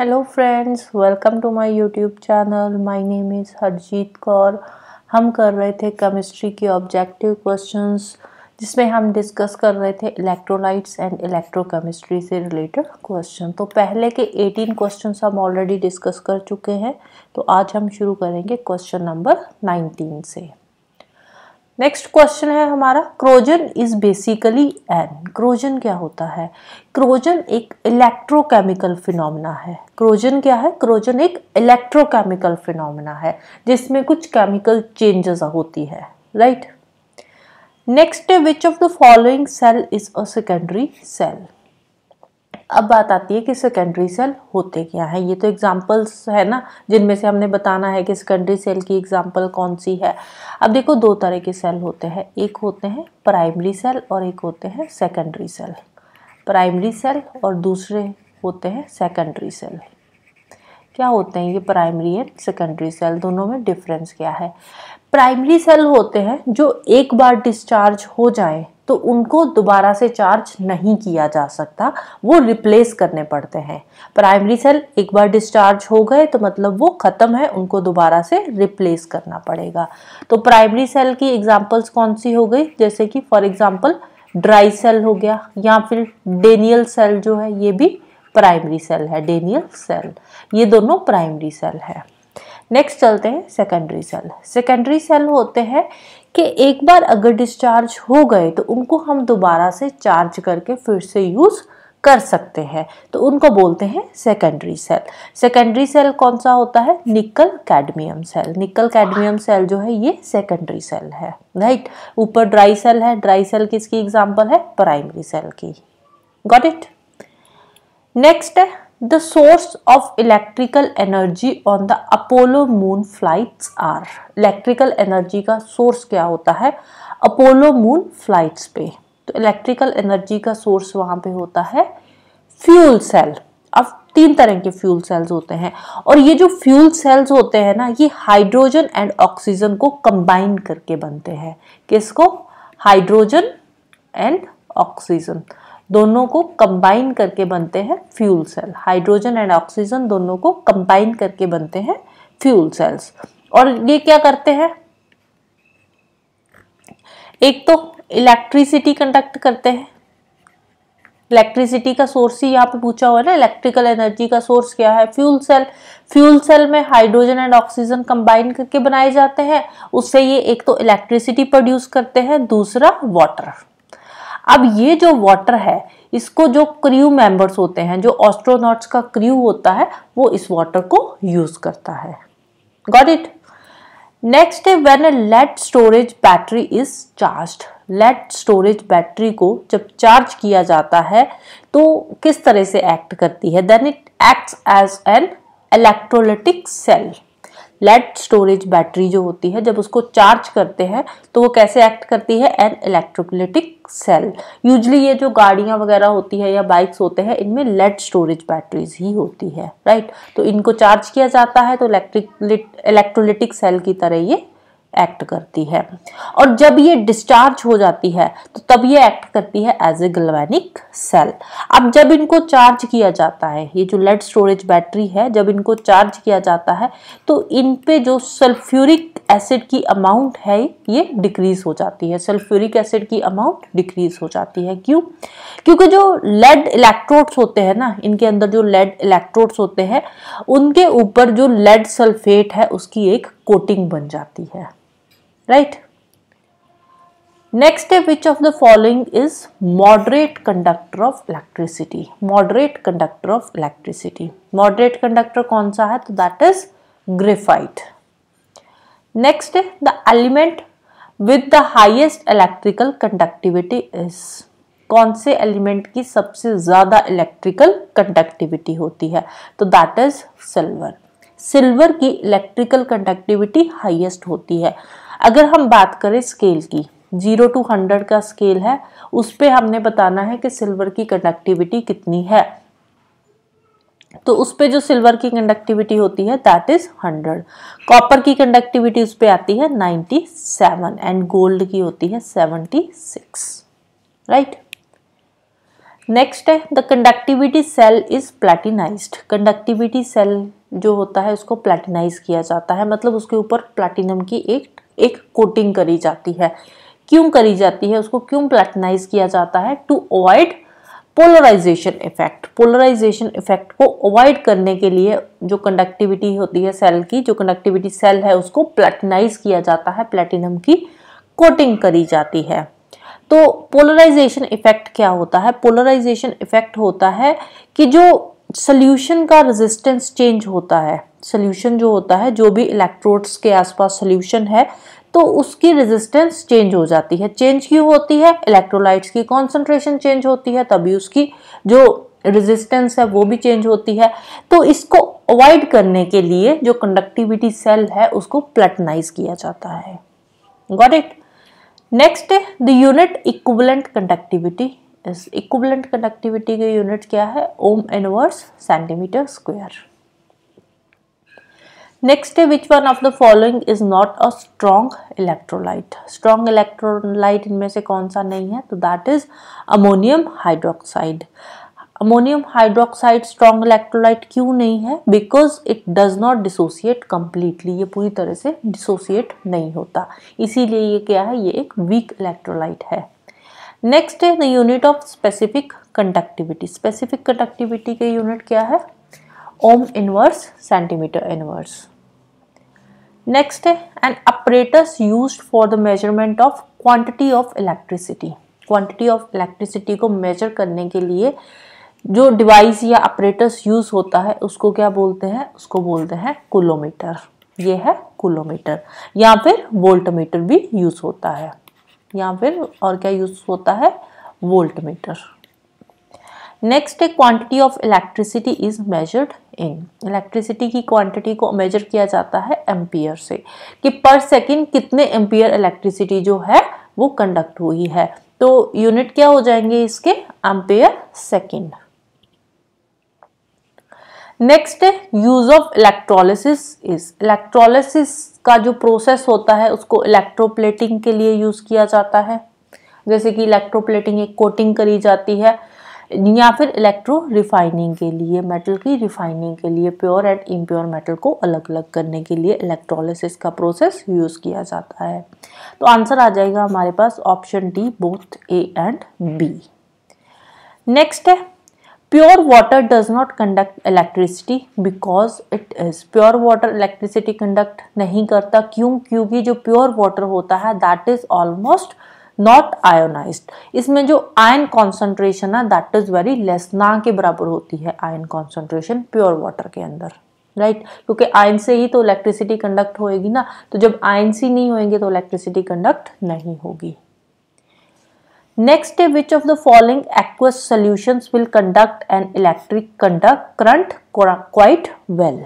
Hello friends welcome to my YouTube channel my name is Harjeet Kaur हम कर रहे थे केमिस्ट्री के ऑब्जेक्टिव क्वेश्चंस जिसमें हम डिस्कस कर रहे थे इलेक्ट्रोलाइट्स एंड इलेक्ट्रोकेमिस्ट्री से रिलेटेड क्वेश्चन तो पहले के 18 क्वेश्चंस हम ऑलरेडी डिस्कस कर चुके हैं तो आज हम शुरू करेंगे क्वेश्चन नंबर नाइनटीन से नेक्स्ट क्वेश्चन है हमारा corrosion is basically an corrosion क्या होता है क्रोजन एक इलेक्ट्रोकेमिकल फिनोमेना है क्रोजन क्या है क्रोजन एक इलेक्ट्रोकेमिकल फिनोमेना है जिसमें कुछ केमिकल चेंजेस होती है right next which of the following cell is a secondary cell अब बात आती है कि सेकेंडरी सेल होते क्या हैं ये तो एग्जांपल्स है ना जिनमें से हमने बताना है कि सेकेंडरी सेल की एग्जांपल कौन सी है अब देखो दो तरह के सेल होते हैं एक होते हैं प्राइमरी सेल और एक होते हैं सेकेंडरी सेल प्राइमरी सेल और दूसरे होते हैं सेकेंडरी सेल क्या होते हैं ये प्राइमरी एंड सेकेंडरी सेल दोनों में डिफरेंस क्या है प्राइमरी सेल होते हैं जो एक बार डिस्चार्ज हो जाए तो उनको दोबारा से चार्ज नहीं किया जा सकता वो रिप्लेस करने पड़ते हैं प्राइमरी सेल एक बार डिस्चार्ज हो गए तो मतलब वो ख़त्म है उनको दोबारा से रिप्लेस करना पड़ेगा तो प्राइमरी सेल की एग्जाम्पल्स कौन सी हो गई जैसे कि फॉर एग्ज़ाम्पल ड्राई सेल हो गया या फिर डेनियल सेल जो है ये भी प्राइमरी सेल है डेनियल सेल ये दोनों प्राइमरी सेल है नेक्स्ट चलते हैं सेकेंडरी सेल सेकेंडरी सेल होते हैं कि एक बार अगर डिस्चार्ज हो गए तो उनको हम दोबारा से चार्ज करके फिर से यूज़ कर सकते हैं तो उनको बोलते हैं सेकेंडरी सेल सेकेंडरी सेल कौन सा होता है nickel cadmium cell nickel cadmium cell जो है ये सेकेंडरी सेल है राइट ऊपर ड्राई सेल है ड्राई सेल किसकी एग्जांपल है प्राइमरी सेल की गॉट इट नेक्स्ट है the source of electrical energy on the apollo moon flights are electrical energy का source क्या होता है apollo moon flights पे तो electrical energy का source वहाँ पे होता है fuel cell अब तीन तरह के फ्यूल सेल्स होते हैं और ये जो फ्यूल सेल्स होते हैं ना ये हाइड्रोजन एंड ऑक्सीजन को कंबाइन करके बनते हैं किसको हाइड्रोजन एंड ऑक्सीजन दोनों को कंबाइन करके बनते हैं fuel cell hydrogen and oxygen दोनों को कंबाइन करके बनते हैं फ्यूल सेल्स और ये क्या करते हैं एक तो इलेक्ट्रिसिटी कंडक्ट करते हैं इलेक्ट्रिसिटी का सोर्स ही यहाँ पे पूछा हुआ है ना इलेक्ट्रिकल एनर्जी का सोर्स क्या है फ्यूल सेल फ्यूल सेल में हाइड्रोजन एंड ऑक्सीजन कंबाइन करके बनाए जाते हैं उससे ये एक तो इलेक्ट्रिसिटी प्रोड्यूस करते हैं दूसरा वाटर अब ये जो वाटर है इसको जो क्रू मेंबर्स होते हैं जो ऑस्ट्रोनॉट्स का क्रू होता है वो इस वाटर को यूज करता है गॉट इट नेक्स्ट है when lead storage battery is charge lead storage battery को जब चार्ज किया जाता है तो किस तरह से एक्ट करती है then it acts as an electrolytic cell lead storage battery जो होती है जब उसको चार्ज करते हैं तो वो कैसे एक्ट करती है एन इलेक्ट्रोलिटिक सेल यूजली ये जो गाड़ियाँ वगैरह होती है या बाइक्स होते हैं इनमें लेड स्टोरेज बैटरीज ही होती है राइट तो इनको चार्ज किया जाता है तो इलेक्ट्रिक इलेक्ट्रोलिटिक सेल की तरह ये एक्ट करती है और जब ये डिस्चार्ज हो जाती है तो तब ये एक्ट करती है एज ए गलवैनिक सेल अब जब इनको चार्ज किया जाता है ये जो लेड स्टोरेज बैटरी है जब इनको चार्ज किया जाता है तो इन पे जो सल्फ्यूरिक एसिड की अमाउंट है ये डिक्रीज हो जाती है सल्फ्यूरिक एसिड की अमाउंट डिक्रीज हो जाती है क्यों क्योंकि जो लेड इलेक्ट्रोड्स होते हैं ना इनके अंदर जो लेड इलेक्ट्रोड्स होते हैं उनके ऊपर जो लेड सल्फेट है उसकी एक कोटिंग बन जाती है right next step which of the following is moderate conductor of electricity moderate conductor of electricity moderate conductor kaun sa hai so that is graphite next the element with the highest electrical conductivity is कौन से element की सबसे ज़्यादा electrical conductivity होती है तो that is silver silver की electrical conductivity highest होती है अगर हम बात करें स्केल की जीरो टू हंड्रेड का स्केल है उस पर हमने बताना है कि सिल्वर की कंडक्टिविटी कितनी है तो उस पर जो सिल्वर की कंडक्टिविटी होती है दैट इज हंड्रेड कॉपर की कंडक्टिविटी उस पर आती है नाइन्टी सेवन एंड गोल्ड की होती है सेवनटी सिक्स राइट नेक्स्ट है the conductivity cell is platinise conductivity cell जो होता है उसको प्लेटिनाइज किया जाता है मतलब उसके ऊपर प्लेटिनम की एक एक कोटिंग करी जाती है क्यों करी जाती है उसको क्यों प्लेटनाइज किया जाता है to avoid polarisation effect polarisation effect को अवॉइड करने के लिए जो कंडक्टिविटी होती है सेल की जो कंडक्टिविटी सेल है उसको प्लेटनाइज किया जाता है प्लेटिनम की कोटिंग करी जाती है तो पोलराइजेशन इफेक्ट क्या होता है पोलराइजेशन इफेक्ट होता है कि जो सल्यूशन का रेजिस्टेंस चेंज होता है सल्यूशन जो होता है जो भी इलेक्ट्रोड्स के आसपास सल्यूशन है तो उसकी रेजिस्टेंस चेंज हो जाती है चेंज क्यों होती है इलेक्ट्रोलाइट्स की कॉन्सेंट्रेशन चेंज होती है तभी उसकी जो रेजिस्टेंस है वो भी चेंज होती है तो इसको अवॉइड करने के लिए जो कंडक्टिविटी सेल है उसको प्लेटनाइज किया जाता है गॉट इट नेक्स्ट है the unit equivalent conductivity equivalent conductivity के यूनिट क्या है ohm inverse centimetre square next है which one of the following is not a strong electrolyte strong electrolyte इनमें से कौन सा नहीं है तो that is ammonium hydroxide ammonium hydroxide strong electrolyte क्यों नहीं है because it does not dissociate completely ये पूरी तरह से डिसोसिएट नहीं होता इसीलिए ये क्या है ये एक वीक इलेक्ट्रोलाइट है नेक्स्ट है the unit of specific conductivity specific conductivity के यूनिट क्या है ohm inverse centimetre inverse next है an apparatus use for the measurement of quantity of electricity quantity of electricity को मेजर करने के लिए जो डिवाइस या अपरेटस यूज होता है उसको क्या बोलते हैं उसको बोलते हैं कुलोमीटर ये है कुलोमीटर या फिर वोल्टमीटर भी यूज होता है या फिर और क्या यूज होता है वोल्ट मीटर नेक्स्ट है quantity of electricity is measured in electricity की क्वांटिटी को मेजर किया जाता है एम्पियर से कि पर सेकेंड कितने एम्पियर इलेक्ट्रिसिटी जो है वो कंडक्ट हुई है तो यूनिट क्या हो जाएंगे इसके एम्पियर सेकेंड नेक्स्ट है use of electrolysis is electrolysis का जो प्रोसेस होता है उसको इलेक्ट्रोप्लेटिंग के लिए यूज़ किया जाता है जैसे कि इलेक्ट्रोप्लेटिंग एक कोटिंग करी जाती है या फिर इलेक्ट्रो रिफाइनिंग के लिए मेटल की रिफाइनिंग के लिए प्योर एंड इम्प्योर मेटल को अलग अलग करने के लिए इलेक्ट्रोलिसिस का प्रोसेस यूज़ किया जाता है तो आंसर आ जाएगा हमारे पास option D both A and B next है pure water does not conduct electricity because it is pure water electricity conduct नहीं करता क्यों क्योंकि जो प्योर वाटर होता है that is almost not ionise इसमें जो आयन कॉन्सेंट्रेशन है दैट इज वेरी लेस ना के बराबर होती है आयन कॉन्सेंट्रेशन प्योर वाटर के अंदर राइट right? क्योंकि आयन से ही तो इलेक्ट्रिसिटी कंडक्ट होएगी ना तो जब आयन सी नहीं होएंगे तो इलेक्ट्रिसिटी कंडक्ट नहीं होगी Next step, which of the following aqueous solutions will conduct an electric conduct current quite well?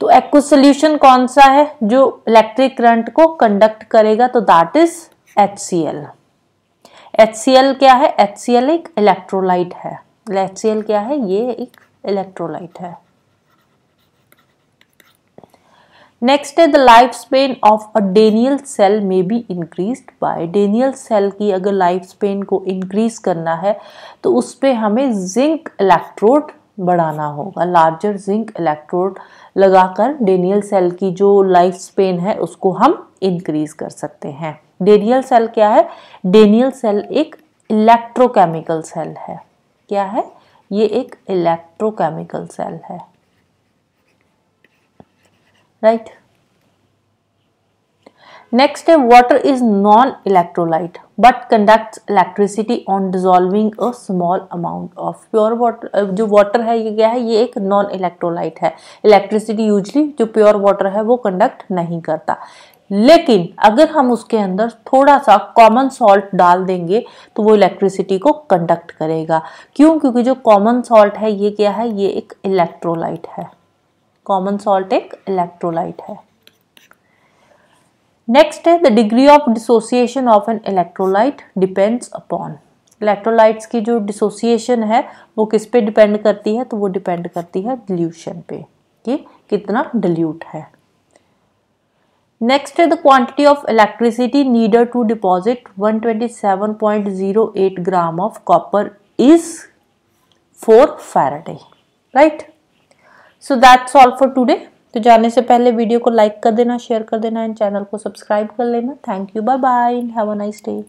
तो एक्वस सोल्यूशन कौन सा है जो इलेक्ट्रिक करंट को कंडक्ट करेगा तो that is H C L H C L क्या है एच सी एल एक इलेक्ट्रोलाइट है एच सी एल क्या है ये एक इलेक्ट्रोलाइट है नेक्स्ट है the life span of a Daniell cell में be increase by Daniell cell की अगर लाइफ स्पेन को इंक्रीज करना है तो उस पर हमें जिंक इलेक्ट्रोड बढ़ाना होगा लार्जर जिंक इलेक्ट्रोड लगाकर डेनियल सेल की जो लाइफ स्पेन है उसको हम इंक्रीज कर सकते हैं डेनियल सेल क्या है डेनियल सेल एक इलेक्ट्रोकेमिकल सेल है क्या है ये एक इलेक्ट्रोकेमिकल सेल है राइट नेक्स्ट है water is non electrolyte but conducts electricity on dissolving a small amount of pure water जो वाटर है ये क्या है ये एक नॉन इलेक्ट्रोलाइट है इलेक्ट्रिसिटी यूजली जो प्योर वाटर है वो कंडक्ट नहीं करता लेकिन अगर हम उसके अंदर थोड़ा सा कॉमन सॉल्ट डाल देंगे तो वो इलेक्ट्रिसिटी को कंडक्ट करेगा क्यों क्योंकि जो कॉमन सॉल्ट है ये क्या है ये एक इलेक्ट्रोलाइट है कॉमन सॉल्ट एक इलेक्ट्रोलाइट है नेक्स्ट है the degree of dissociation of an electrolyte depends upon electrolytes की जो डिसोसिएशन है वो किस पे डिपेंड करती है तो वो डिपेंड करती है डिल्यूशन पे कि कितना डिल्यूट है नेक्स्ट है the quantity of electricity needed to deposit 127.08 gram of copper is four faraday right so that's all for today तो जाने से पहले वीडियो को लाइक कर देना शेयर कर देना एंड चैनल को सब्सक्राइब कर लेना thank you bye bye have a nice day